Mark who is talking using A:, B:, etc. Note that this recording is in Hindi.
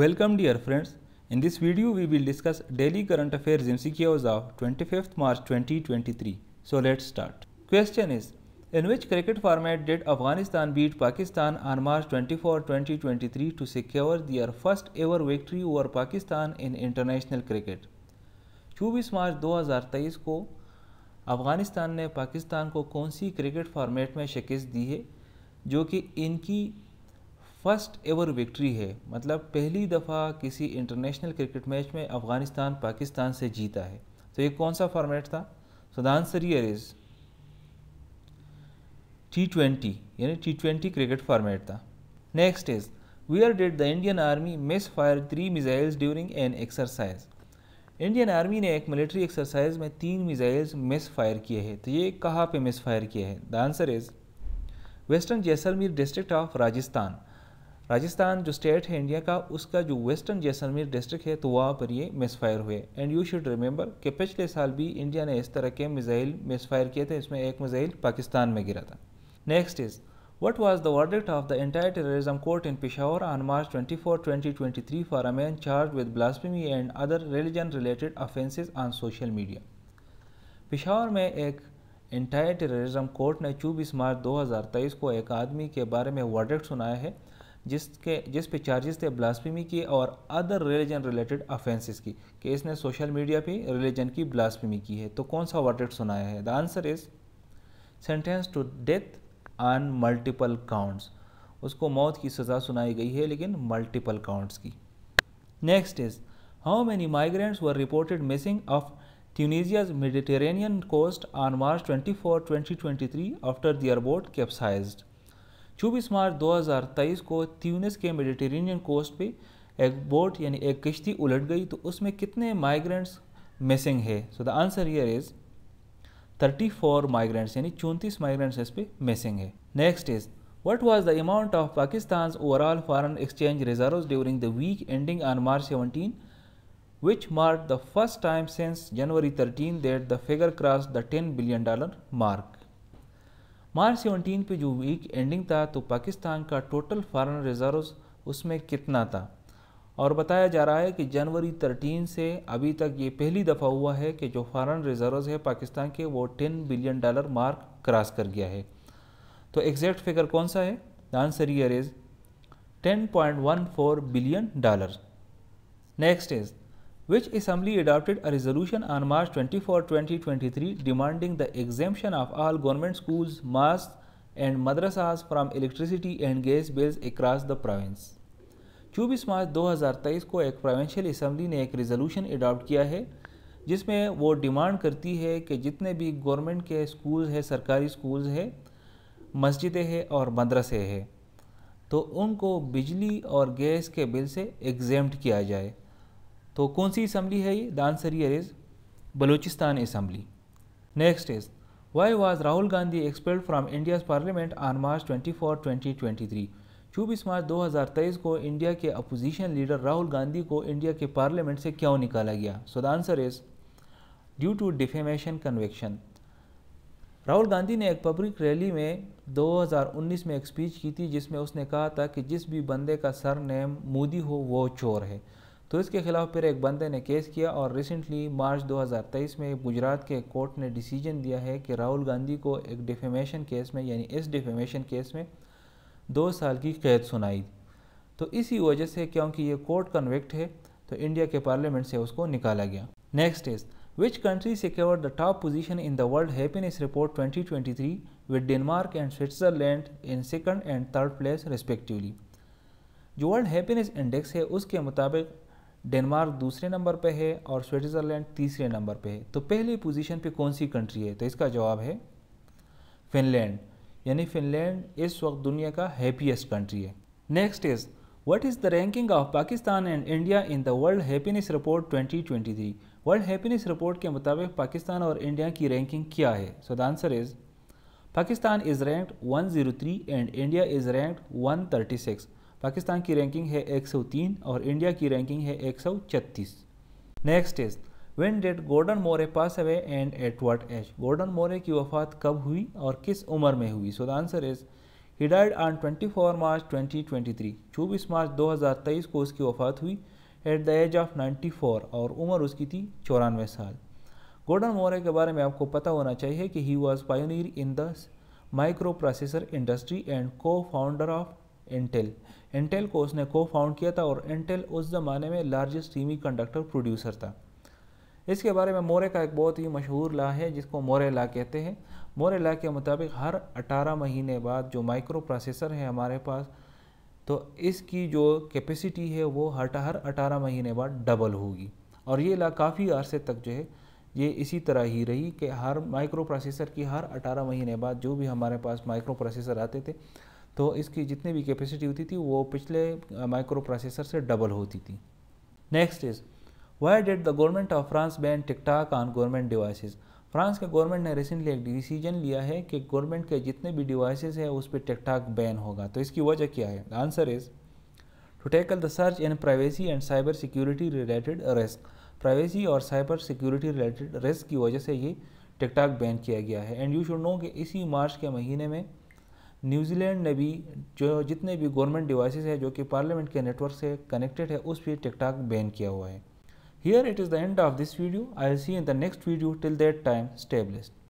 A: Welcome dear friends. In this video we will discuss daily current affairs MCQs of 25th March 2023. So let's start. Question is in which cricket format did Afghanistan beat Pakistan on March 24, 2023 to secure their first ever victory over Pakistan in international cricket? 24 मार्च 2023 को अफ़गानिस्तान ने पाकिस्तान को कौन सी क्रिकेट फॉर्मेट में शिकस्त दी है जो कि इनकी फर्स्ट एवर विक्ट्री है मतलब पहली दफ़ा किसी इंटरनेशनल क्रिकेट मैच में अफ़गानिस्तान पाकिस्तान से जीता है तो ये कौन सा फॉर्मेट था so the answer here is T twenty यानी टी ट्वेंटी क्रिकेट फॉर्मेट था next is where did the Indian army misfire three missiles during an exercise Indian army ने एक मिलिट्री एक्सरसाइज में तीन मिज़ाइल्स मिस फायर किए हैं तो ये कहाँ पे मिस फायर किए हैं the answer is western Jaisalmer district of Rajasthan Rajasthan जो स्टेट है इंडिया का उसका जो वेस्टर्न जैसलमेर डिस्ट्रिक्ट है तो वहाँ पर ये मिसफायर हुए एंड यू शुड रिमेंबर कि पिछले साल भी इंडिया ने इस तरह के मिज़ाइल मिसफायर किए थे इसमें एक मिज़ाइल पाकिस्तान में गिरा था next is What was the verdict of the entire terrorism court in Peshawar on twenty twenty twenty for a man charge with blasphemy and other religion related offences on social media Peshawar में एक इंटायर टेररिज्म कोर्ट ने चौबीस मार्च दो हज़ार तेईस को एक आदमी के बारे में वर्डिक्ट सुनाया है जिसके जिस पे चार्जेस थे ब्लास्फीमी की और अदर रिलीजन रिलेटेड अफेंसेस की कि इसने सोशल मीडिया पे रिलीजन की ब्लास्फीमी की है तो कौन सा वर्टेड सुनाया है the answer is sentence to death on multiple counts उसको मौत की सज़ा सुनाई गई है लेकिन मल्टीपल काउंट्स की next is how many migrants were reported missing off on March twenty four twenty twenty three after their boat capsized चौबीस मार्च 2023 को त्यूनिस के मेडिटेरेनियन कोस्ट पे एक बोट यानी एक किश्ती उलट गई तो उसमें कितने माइग्रेंट्स मिसिंग है so the answer here is 34 migrants यानी चौंतीस माइग्रेंट्स इस पे मिसिंग है next is what was the amount of Pakistan overall foreign exchange reserve during the week ending on March seventeen which mark the first time since January thirteen that the figure cross the ten billion dollar mark March seventeen पे जो वीक एंडिंग था तो पाकिस्तान का टोटल फॉरन रिजर्व उसमें कितना था और बताया जा रहा है कि जनवरी थर्टीन से अभी तक ये पहली दफ़ा हुआ है कि जो फॉरेन रिज़र्व है पाकिस्तान के वो ten billion dollar mark cross कर गया है तो एग्जैक्ट फिगर कौन सा है answer here is four billion dollar next is which assembly adopted a resolution on March 24, 2023 demanding the exemption of all government schools, mosques and madrasas from electricity and gas bills across the province. 24 मार्च 2023 को एक प्रोविंशियल असम्बली ने एक रेजोल्यूशन अडॉप्ट किया है जिसमें वो डिमांड करती है कि जितने भी गवर्नमेंट के स्कूल्स हैं सरकारी स्कूल्स हैं मस्जिदें हैं और मदरसे हैं तो उनको बिजली और गैस के बिल से एग्जेम्प्ट किया जाए तो कौन सी असम्बली है ये the answer here is Balochistan assembly next is why was Rahul Gandhi expelled from India's parliament on March twenty four twenty twenty three चौबीस मार्च दो हज़ार तेईस को इंडिया के अपोजिशन लीडर राहुल गांधी को इंडिया के पार्लियामेंट से क्यों निकाला गया so the answer is due to defamation conviction Rahul Gandhi ने एक पब्लिक रैली में 2019 में एक स्पीच की थी जिसमें उसने कहा था कि जिस भी बंदे का सर नेम मोदी हो वो चोर है तो इसके खिलाफ फिर एक बंदे ने केस किया और रिसेंटली मार्च 2023 में गुजरात के कोर्ट ने डिसीजन दिया है कि राहुल गांधी को एक डिफेमेशन केस में यानी इस डिफेमेशन केस में दो साल की कैद सुनाई तो इसी वजह से क्योंकि ये कोर्ट कन्विक्ट है तो इंडिया के पार्लियामेंट से उसको निकाला गया next is Which country secured the top position in the World Happiness twenty twenty with Denmark and Switzerland in second and third place respectively जो वर्ल्ड हैप्पीनेस इंडेक्स है उसके मुताबिक डेनमार्क दूसरे नंबर पे है और स्विट्ज़रलैंड तीसरे नंबर पे है तो पहली पोजीशन पे कौन सी कंट्री है तो इसका जवाब है फिनलैंड यानी फिनलैंड इस वक्त दुनिया का हैप्पीएस्ट कंट्री है next is what is the ranking of Pakistan and India in the world happiness report 2023 world happiness report के मुताबिक पाकिस्तान और इंडिया की रैंकिंग क्या है so the answer is Pakistan is ranked one and India is ranked one Pakistan की रैंकिंग है 103 और इंडिया की रैंकिंग है 136 next is when did Gordon Moore pass away and at what age Gordon Moore की वफात कब हुई और किस उम्र में हुई so the answer is he died on 24 मार्च 2023 चौबीस मार्च 2023 को उसकी वफात हुई एट द एज ऑफ 94 और उम्र उसकी थी चौरानवे साल गोल्डन मोरे के बारे में आपको पता होना चाहिए कि he was pioneer in the microprocessor industry and cofounder of Intel Intel को उसने को फाउंड किया था और इंटेल उस ज़माने में लार्जेस्ट सीमी कंडक्टर प्रोड्यूसर था इसके बारे में मोरे का एक बहुत ही मशहूर ला है जिसको मोरे ला कहते हैं मोरे ला के मुताबिक हर 18 महीने बाद जो माइक्रो प्रोसेसर है हमारे पास तो इसकी जो कैपेसिटी है वो हर हर अठारह महीने बाद डबल होगी और ये ला काफ़ी अरसे तक जो है ये इसी तरह ही रही कि हर माइक्रो प्रोसेसर की हर 18 महीने बाद जो भी हमारे पास माइक्रो प्रोसेसर आते थे तो इसकी जितनी भी कैपेसिटी होती थी वो पिछले माइक्रो प्रोसेसर से डबल होती थी next is why did the government of France ban TikTok on government devices France के गवर्नमेंट ने रिसेंटली एक डिसीजन लिया है कि गवर्नमेंट के जितने भी डिवाइसेस हैं उस पर टिकटॉक बैन होगा तो इसकी वजह क्या है answer is to tackle the search in privacy and cyber security related risk privacy और साइबर सिक्योरिटी रिलेटेड रिस्क की वजह से ये टिकटॉक बैन किया गया है एंड यू शुड नो कि इसी मार्च के महीने में न्यूजीलैंड ने भी जो जितने भी गवर्नमेंट डिवाइसेस है जो कि पार्लियामेंट के नेटवर्क से कनेक्टेड है उस पर टिकटॉक बैन किया हुआ है here it is the end of this video I see in the next video till that time स्टेबलिस्ट